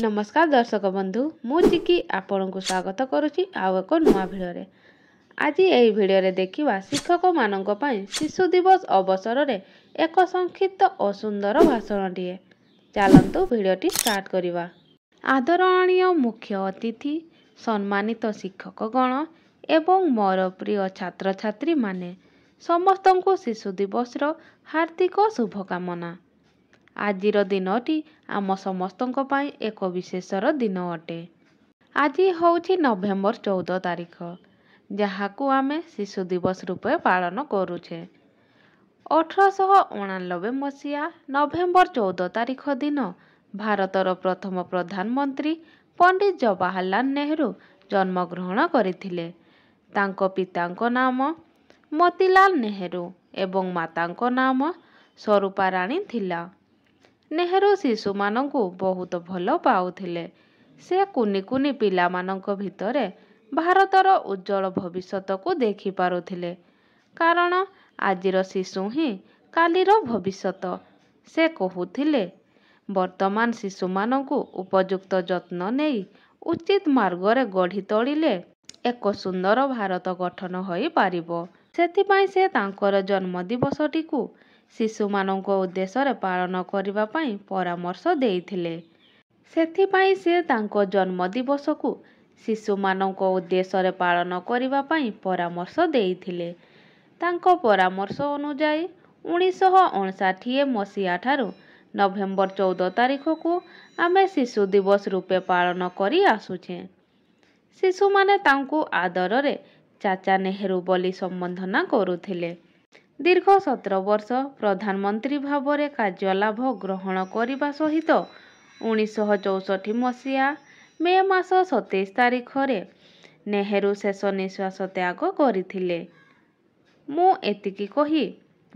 ନମସ୍କାର ଦର୍ଶକ ବନ୍ଧୁ ମୁଁ ଚିକି ଆପଣଙ୍କୁ ସ୍ୱାଗତ କରୁଛି ଆଉ ଏକ ନୂଆ ଭିଡ଼ିଓରେ ଆଜି ଏହି ଭିଡ଼ିଓରେ ଦେଖିବା ଶିକ୍ଷକମାନଙ୍କ ପାଇଁ ଶିଶୁ ଦିବସ ଅବସରରେ ଏକ ସଂକ୍ଷିପ୍ତ ଓ ସୁନ୍ଦର ଭାଷଣଟିଏ ଚାଲନ୍ତୁ ଭିଡ଼ିଓଟି ଷ୍ଟାର୍ଟ କରିବା ଆଦରଣୀୟ ମୁଖ୍ୟ ଅତିଥି ସମ୍ମାନିତ ଶିକ୍ଷକ ଗଣ ଏବଂ ମୋର ପ୍ରିୟ ଛାତ୍ରଛାତ୍ରୀମାନେ ସମସ୍ତଙ୍କୁ ଶିଶୁ ଦିବସର ହାର୍ଦ୍ଦିକ ଶୁଭକାମନା ଆଜିର ଦିନଟି ଆମ ସମସ୍ତଙ୍କ ପାଇଁ ଏକ ବିଶେଷର ଦିନ ଅଟେ ଆଜି ହେଉଛି ନଭେମ୍ବର ଚଉଦ ତାରିଖ ଯାହାକୁ ଆମେ ଶିଶୁ ଦିବସ ରୂପେ ପାଳନ କରୁଛେ ଅଠରଶହ ଅଣାନବେ ମସିହା ନଭେମ୍ବର ଚଉଦ ତାରିଖ ଦିନ ଭାରତର ପ୍ରଥମ ପ୍ରଧାନମନ୍ତ୍ରୀ ପଣ୍ଡିତ ଜବାହରଲାଲ ନେହେରୁ ଜନ୍ମଗ୍ରହଣ କରିଥିଲେ ତାଙ୍କ ପିତାଙ୍କ ନାମ ମୋତିଲାଲ ନେହେରୁ ଏବଂ ମାତାଙ୍କ ନାମ ସ୍ୱରୂପା ରାଣୀ ଥିଲା ନେହେରୁ ଶିଶୁମାନଙ୍କୁ ବହୁତ ଭଲ ପାଉଥିଲେ ସେ କୁନି କୁନି ପିଲାମାନଙ୍କ ଭିତରେ ଭାରତର ଉଜ୍ଜଳ ଭବିଷ୍ୟତକୁ ଦେଖିପାରୁଥିଲେ କାରଣ ଆଜିର ଶିଶୁ ହିଁ କାଲିର ଭବିଷ୍ୟତ ସେ କହୁଥିଲେ ବର୍ତ୍ତମାନ ଶିଶୁମାନଙ୍କୁ ଉପଯୁକ୍ତ ଯତ୍ନ ନେଇ ଉଚିତ ମାର୍ଗରେ ଗଢ଼ି ତଳିଲେ ଏକ ସୁନ୍ଦର ଭାରତ ଗଠନ ହୋଇପାରିବ ସେଥିପାଇଁ ସେ ତାଙ୍କର ଜନ୍ମଦିବସଟିକୁ ଶିଶୁମାନଙ୍କ ଉଦ୍ଦେଶ୍ୟରେ ପାଳନ କରିବା ପାଇଁ ପରାମର୍ଶ ଦେଇଥିଲେ ସେଥିପାଇଁ ସେ ତାଙ୍କ ଜନ୍ମଦିବସକୁ ଶିଶୁମାନଙ୍କ ଉଦ୍ଦେଶ୍ୟରେ ପାଳନ କରିବା ପାଇଁ ପରାମର୍ଶ ଦେଇଥିଲେ ତାଙ୍କ ପରାମର୍ଶ ଅନୁଯାୟୀ ଉଣେଇଶହ ଅଣଷାଠିଏ ମସିହା ଠାରୁ ନଭେମ୍ବର ଚଉଦ ତାରିଖକୁ ଆମେ ଶିଶୁ ଦିବସ ରୂପେ ପାଳନ କରି ଆସୁଛେ ଶିଶୁମାନେ ତାଙ୍କୁ ଆଦରରେ ଚାଚା ନେହେରୁ ବୋଲି ସମ୍ବୋଧନା କରୁଥିଲେ ଦୀର୍ଘ ସତର ବର୍ଷ ପ୍ରଧାନମନ୍ତ୍ରୀ ଭାବରେ କାର୍ଯ୍ୟଲାଭ ଗ୍ରହଣ କରିବା ସହିତ ଉଣେଇଶହ ଚଉଷଠି ମସିହା ମେ ମାସ ସତେଇଶ ତାରିଖରେ ନେହେରୁ ଶେଷ ନିଶ୍ୱାସ ତ୍ୟାଗ କରିଥିଲେ ମୁଁ ଏତିକି କହି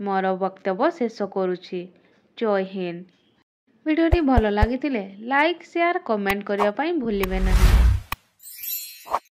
ମୋର ବକ୍ତବ୍ୟ ଶେଷ କରୁଛି ଜୟ ହିନ୍ଦ ଭିଡ଼ିଓଟି ଭଲ ଲାଗିଥିଲେ ଲାଇକ୍ ସେୟାର କମେଣ୍ଟ କରିବା ପାଇଁ ଭୁଲିବେ ନାହିଁ